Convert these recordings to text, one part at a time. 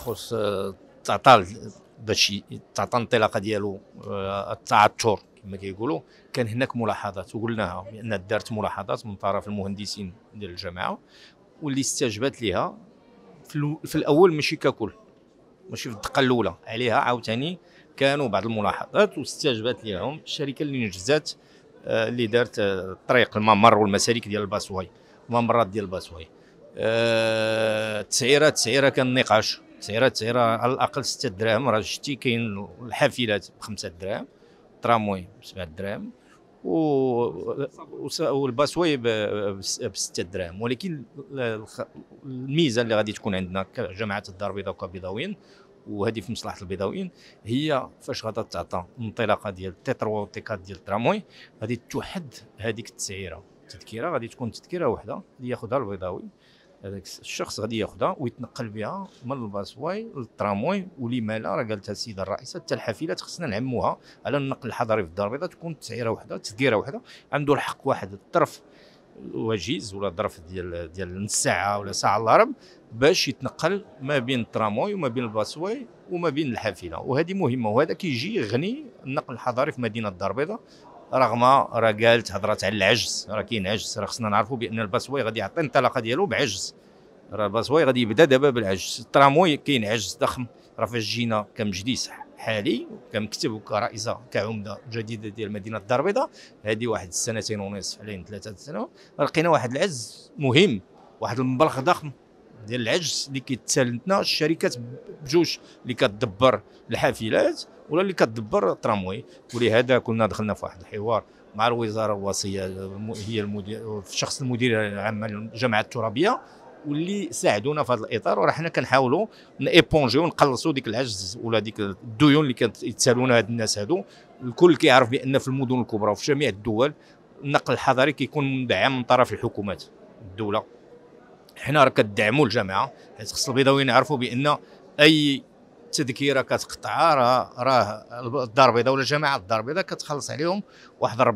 خص آه، تعطال باش تعطى الانطلاقه ديالو آه، التعثر كما كيقولوا كان هناك ملاحظات وقلناها بان دارت ملاحظات من طرف المهندسين ديال الجامعه واللي استجبت لها في الاول ماشي ككل ماشي في الدقه الاولى عليها عاوتاني كانوا بعض الملاحظات واستجبت لهم الشركه اللي نجزات آه، اللي دارت الطريق الممر والمسالك ديال الباسواي الممرات ديال الباسواي التسعيره التسعيره كان نقاش تسعيرة تسعيرة على الاقل ستة دراهم راه شتي كاين الحافلات بخمسة دراهم تراموي بسبعة دراهم و والباسوي بستة دراهم ولكن الميزه اللي غادي تكون عندنا كجماعه الدار البيضاء وكبيضاويين وهذه في مصلحه البيضاويين هي فاش غادا تعطى الانطلاقه ديال تي تي 4 ديال التراموي غادي توحد هذيك التسعيره التذكيره غادي تكون تذكيره واحدة اللي ياخذها البيضاوي هذاك الشخص غادي ياخذها ويتنقل بها من الباسواي للتراموي ولما لا راه قالتها السيده الرئيسه حتى الحافلات خصنا نعموها على النقل الحضري في الدار البيضاء تكون تسعيره وحده تسديره وحده عنده الحق واحد الطرف وجيز ولا ظرف ديال ديال نص ساعه ولا ساعه الا ربع باش يتنقل ما بين التراموي وما بين الباسواي وما بين الحافله وهذه مهمه وهذا كيجي يغني النقل الحضري في مدينه الدار البيضاء رغم راه قالت هضرات على العجز راه كاين عجز راه خصنا نعرفوا بان الباسواي غادي يعطي الانطلاقه ديالو بعجز راه الباسواي غادي يبدا دابا بالعجز التراموي كاين عجز ضخم راه فاش جينا كمجلس حالي كمكتب وكرئيسه كعمده جديده ديال مدينه الدار البيضاء هذه واحد السنتين ونصف علينا ثلاثه سنوات لقينا واحد العجز مهم واحد المبلغ ضخم ديال العجز اللي كيتسالنتنا الشركات بجوج اللي كتدبر الحافلات ولا اللي كتدبر التراموي ولهذا كنا دخلنا في واحد الحوار مع الوزاره الوصيه هي المدير في شخص المدير العام للجامعه الترابيه واللي ساعدونا في هذا الاطار وراه حنا كنحاولوا نيبونجيو نقلصوا ديك العجز ولا ديك الديون اللي كانت يتسالونا هاد الناس هادو الكل كيعرف بان في المدن الكبرى وفي جميع الدول النقل الحضري كيكون مدعم من طرف الحكومات الدوله حنا راه كدعموا الجماعه حيت خص البيضاويين يعرفوا بان اي تذكيره كتقطعها راه راه الدار البيضاء ولا جماعه الدار البيضاء كتخلص عليهم واحد 40%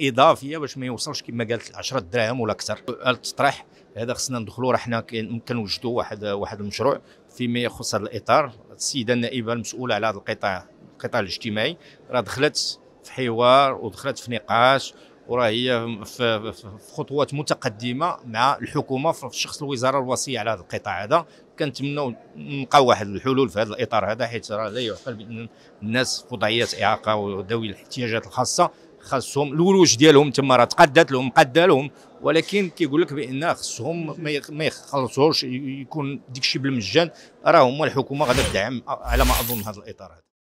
اضافيه باش ما يوصلش كما قالت 10 دراهم ولا اكثر التطريح هذا خصنا ندخلوا راه حنا كنوجدوا واحد واحد المشروع فيما يخص هذا الاطار السيده النائبه المسؤوله على هذا القطاع القطاع الاجتماعي راه دخلت في حوار ودخلت في نقاش وراه هي في خطوات متقدمه مع الحكومه في شخص الوزاره الوصيه على هذا القطاع هذا كنتمنوا نلقاو واحد الحلول في هذا الاطار هذا حيت راه لا يعقل بان الناس وضعيات اعاقه وذوي الاحتياجات الخاصه خاصهم الولوج ديالهم تما راه تقدات لهم قدا لهم ولكن كيقول لك بان خصهم ما يخلصوش يكون ديك الشيء بالمجان راه هما الحكومه غادي تدعم على ما اظن هذا الاطار هذا